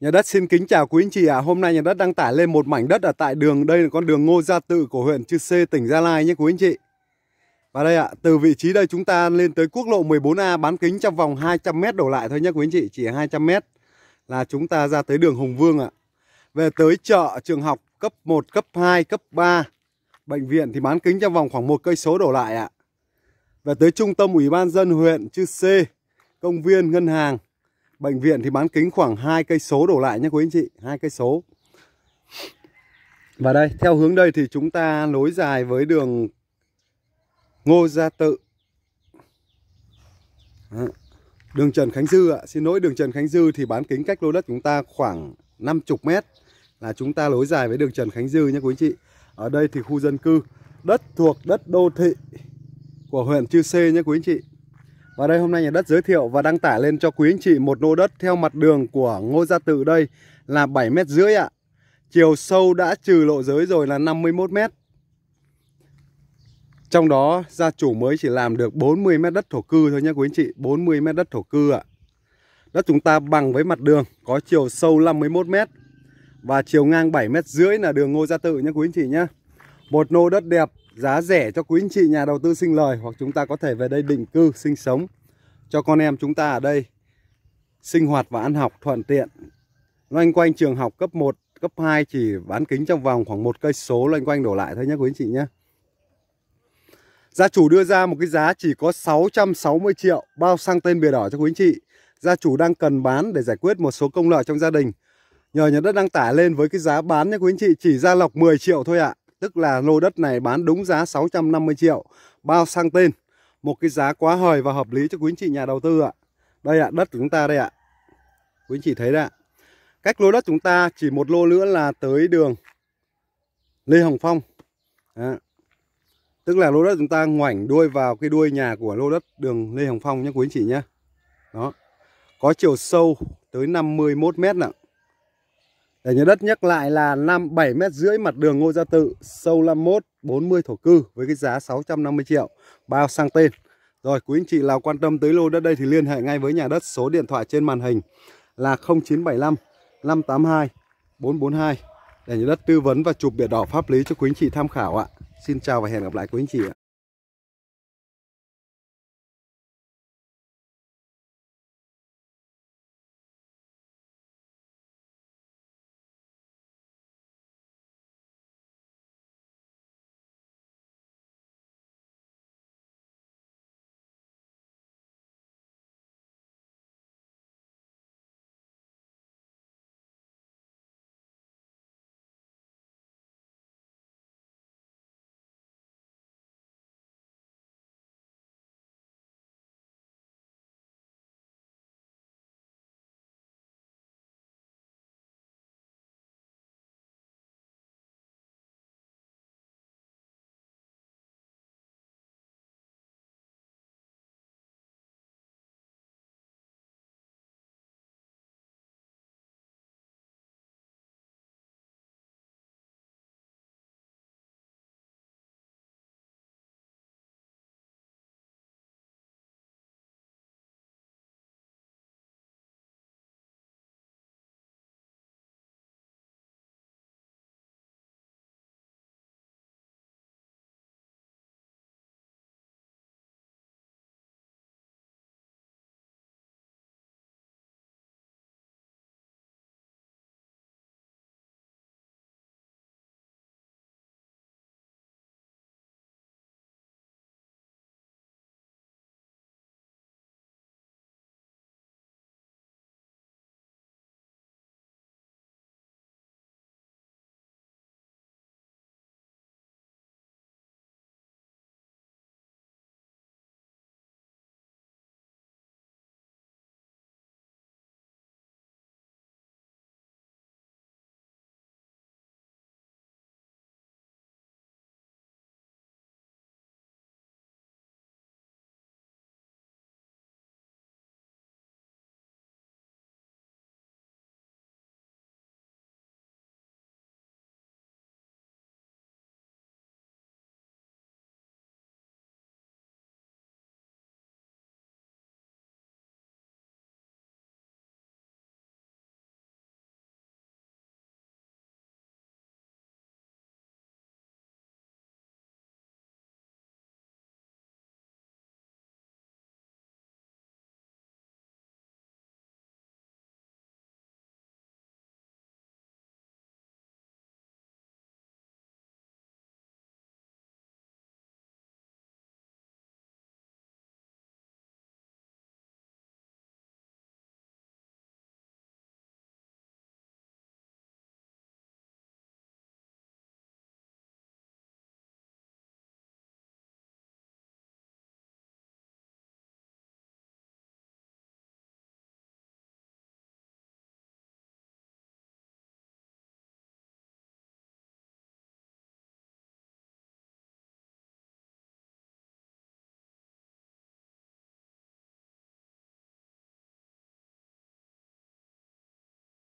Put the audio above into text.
Nhà đất xin kính chào quý anh chị ạ. À. Hôm nay nhà đất đăng tải lên một mảnh đất ở tại đường đây là con đường Ngô Gia Tự của huyện Chư Sê tỉnh Gia Lai nhé quý anh chị. Và đây ạ, à, từ vị trí đây chúng ta lên tới quốc lộ 14A bán kính trong vòng 200 m đổ lại thôi nhé quý anh chị, chỉ 200 m là chúng ta ra tới đường Hùng Vương ạ. À. Về tới chợ trường học cấp 1, cấp 2, cấp 3, bệnh viện thì bán kính trong vòng khoảng một cây số đổ lại ạ. Về tới trung tâm Ủy ban dân huyện Chư Sê, công viên, ngân hàng Bệnh viện thì bán kính khoảng hai cây số đổ lại nhé quý anh chị, hai cây số. Và đây, theo hướng đây thì chúng ta nối dài với đường Ngô Gia Tự. Đường Trần Khánh Dư ạ, xin lỗi đường Trần Khánh Dư thì bán kính cách lô đất chúng ta khoảng 50 mét là chúng ta nối dài với đường Trần Khánh Dư nhé quý anh chị. Ở đây thì khu dân cư, đất thuộc đất đô thị của huyện Chư Sê nhé quý anh chị. Và đây hôm nay nhà đất giới thiệu và đăng tải lên cho quý anh chị một lô đất theo mặt đường của Ngô Gia Tự đây là 7 mét rưỡi ạ. Chiều sâu đã trừ lộ giới rồi là 51 mét. Trong đó gia chủ mới chỉ làm được 40 mét đất thổ cư thôi nhé quý anh chị, 40 mét đất thổ cư ạ. Đất chúng ta bằng với mặt đường có chiều sâu 51 mét và chiều ngang 7 mét rưỡi là đường Ngô Gia Tự nhé quý anh chị nhé. Một lô đất đẹp giá rẻ cho quý anh chị nhà đầu tư sinh lời hoặc chúng ta có thể về đây định cư sinh sống cho con em chúng ta ở đây sinh hoạt và ăn học thuận tiện. Loanh quanh trường học cấp 1, cấp 2 chỉ bán kính trong vòng khoảng một cây số loanh quanh đổ lại thôi nhé quý anh chị nhé. Gia chủ đưa ra một cái giá chỉ có 660 triệu bao sang tên bìa đỏ cho quý anh chị. Gia chủ đang cần bán để giải quyết một số công lợi trong gia đình. Nhờ nhà đất đăng tải lên với cái giá bán nhé quý anh chị chỉ ra lọc 10 triệu thôi ạ. À. Tức là lô đất này bán đúng giá 650 triệu, bao sang tên. Một cái giá quá hời và hợp lý cho quý anh chị nhà đầu tư ạ. Đây ạ, đất của chúng ta đây ạ. Quý anh chị thấy đấy ạ. Cách lô đất chúng ta chỉ một lô nữa là tới đường Lê Hồng Phong. Đó. Tức là lô đất chúng ta ngoảnh đuôi vào cái đuôi nhà của lô đất đường Lê Hồng Phong nhé quý anh chị nhé. Đó. Có chiều sâu tới 51 mét nặng. Để nhà đất nhắc lại là 5 7 mét rưỡi mặt đường Ngô Gia Tự, sâu 51, 40 thổ cư với cái giá 650 triệu, bao sang tên. Rồi quý anh chị nào quan tâm tới lô đất đây thì liên hệ ngay với nhà đất số điện thoại trên màn hình là 0975 582 442 để nhà đất tư vấn và chụp biển đỏ pháp lý cho quý anh chị tham khảo ạ. Xin chào và hẹn gặp lại quý anh chị ạ.